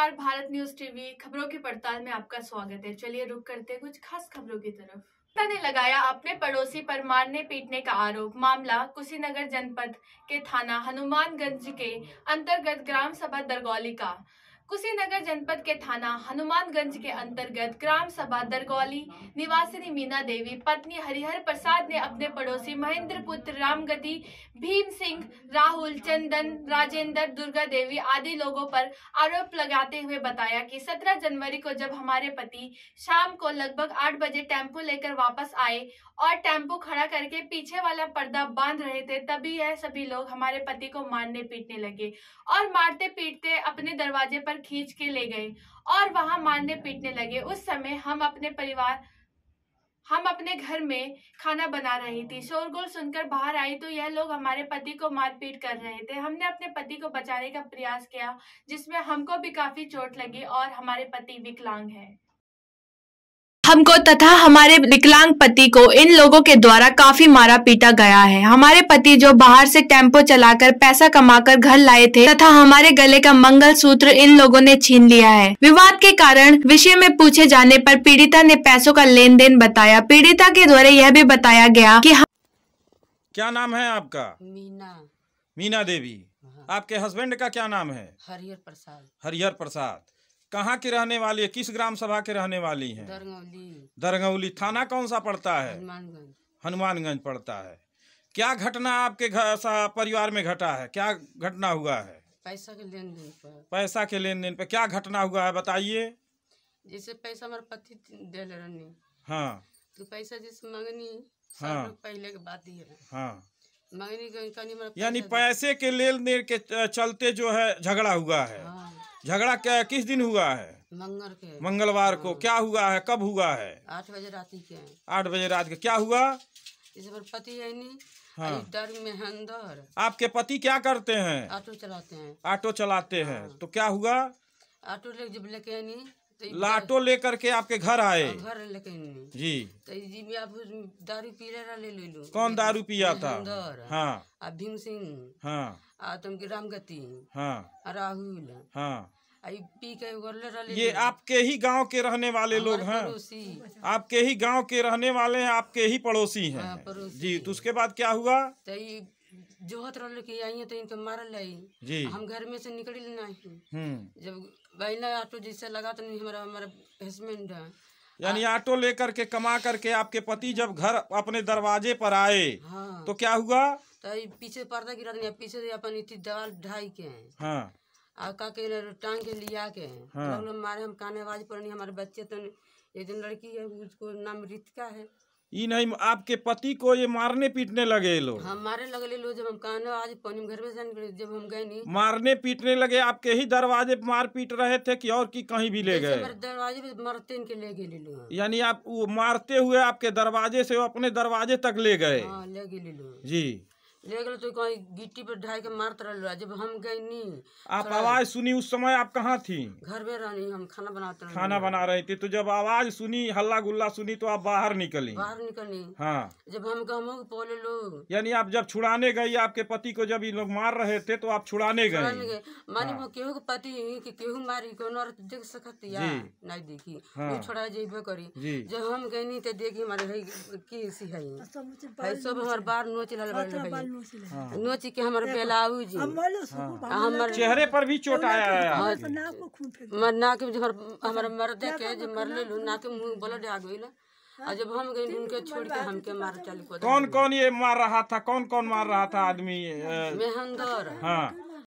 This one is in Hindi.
नमस्कार भारत न्यूज टीवी खबरों की पड़ताल में आपका स्वागत है चलिए रुक करते हैं कुछ खास खबरों की तरफ ने लगाया अपने पड़ोसी पर मारने पीटने का आरोप मामला कुशीनगर जनपद के थाना हनुमानगंज के अंतर्गत ग्राम सभा दरगौली का कुशीनगर जनपद के थाना हनुमानगंज के अंतर्गत ग्राम सभा दरगौली निवासिनी मीना देवी पत्नी हरिहर प्रसाद ने अपने पड़ोसी महेंद्र पुत्र रामगति भीम सिंह राहुल चंदन राजेंद्र दुर्गा देवी आदि लोगों पर आरोप लगाते हुए बताया कि 17 जनवरी को जब हमारे पति शाम को लगभग 8 बजे टेम्पो लेकर वापस आए और टेम्पो खड़ा करके पीछे वाला पर्दा बांध रहे थे तभी यह सभी लोग हमारे पति को मारने पीटने लगे और मारते पीटते अपने दरवाजे पर खींच के ले गए और वहां मारने पीटने लगे उस समय हम अपने परिवार हम अपने घर में खाना बना रही थी शोरगुल सुनकर बाहर आई तो यह लोग हमारे पति को मारपीट कर रहे थे हमने अपने पति को बचाने का प्रयास किया जिसमें हमको भी काफी चोट लगी और हमारे पति विकलांग है हमको तथा हमारे विकलांग पति को इन लोगों के द्वारा काफी मारा पीटा गया है हमारे पति जो बाहर से टेम्पो चलाकर पैसा कमाकर घर लाए थे तथा हमारे गले का मंगल सूत्र इन लोगों ने छीन लिया है विवाद के कारण विषय में पूछे जाने पर पीड़िता ने पैसों का लेन देन बताया पीड़िता के द्वारा यह भी बताया गया की हम... क्या नाम है आपका मीना मीना देवी हाँ। आपके हस्बैंड का क्या नाम है हरिहर प्रसाद हरिहर प्रसाद कहाँ की रहने वाली है किस ग्राम सभा के रहने वाली है दरगौली थाना कौन सा पड़ता है हनुमानगंज पड़ता है क्या घटना आपके परिवार में घटा है क्या घटना हुआ है पैसा के लेन देन पर पैसा के लेन देन पर क्या घटना हुआ है बताइए जैसे पैसा हमारे पति दे हाँ तो पैसा जैसे मंगनी हाँ पहले के बात दिए हाँ मतलब यानी पैसे के लेन देन के चलते जो है झगड़ा हुआ है हाँ। झगड़ा क्या किस दिन हुआ है मंगल के मंगलवार को हाँ। क्या हुआ है कब हुआ है आठ बजे रात के आठ बजे रात के क्या हुआ इस पर पति हाँ। आपके पति क्या करते हैं ऑटो चलाते हैं ऑटो चलाते हैं हाँ। तो क्या हुआ ऑटो ले जब लेके तो लाटो लेकर के आपके घर आए हाँ, घर जी जी तो मैं आप दारू पी रहा ले ले लूं कौन दारू पिया था हाँ अब भीम सिंह हाँ आ तुम तो की राम गति हाँ राहुल हाँ पी के ले ये आपके ही गांव के रहने वाले लोग हैं आपके ही गांव के रहने वाले हैं आपके ही पड़ोसी हैं हाँ, जी तो उसके बाद क्या हुआ जोहत रहल कि आई तो इनके मार लाई जी हम घर में से निकल नहीं हम्म। जब बहना ऑटो जिससे लगा तो नहीं हमारा हमारा हसबेंड है यानी ऑटो लेकर के कमा करके आपके पति जब घर अपने दरवाजे पर आए हाँ। तो क्या हुआ तो पीछे पर्दा गिरा दिया पीछे अपन इतनी दवाल ढाई के हाँ। के टांग के लिया के हाँ। तो मारे हम काने आवाज पर नहीं हमारे बच्चे तो एक दिन लड़की है उसको नाम रितिका है ई नहीं आपके पति को ये मारने पीटने लगे लोग हाँ, मारे लगे लो जब हम कहने आज पानी घर में जब हम गए नहीं मारने पीटने लगे आपके ही दरवाजे पे मार पीट रहे थे कि और की कहीं भी ले गए दरवाजे पे मारते इनके ले गए यानी आप वो मारते हुए आपके दरवाजे से वो अपने दरवाजे तक ले गए हाँ, ले गए जी ले गए तो कहीं गिट्टी पर ढाई के मारत रह जब हम गए नी आप आवाज सुनी उस समय आप कहाँ थी घर में रहनी हम खाना बनाते रहे खाना बना रहे थे तो जब आवाज सुनी हल्ला गुल्ला सुनी तो आप बाहर निकली बाहर निकली हाँ जब हम हम बोले लोग यानी आप जब छुड़ाने गई आपके पति को जब ये लोग मार रहे थे तो आप छुड़ाने गए मानी वो हाँ। केहू के पति की केहू मारी को तो देख सकती नहीं देखी वो हाँ। छोड़ा जेबे करी जब हम गए नी तो देखी मारे की सी है तो सब हमारे बार नो चल हाँ। नोची के हमर बेलाऊ जी हाँ। हमर चेहरे पर भी चोट आया है हाँ। नाक में हमारे मर्दे के जे अच्छा, मरले लू नाक में मुंह ब्लड आ गई ना और जब हम गए उनके छोड़ के हमके मार चल को कौन कौन ये मार रहा था कौन कौन मार रहा था आदमी मेहंदर हां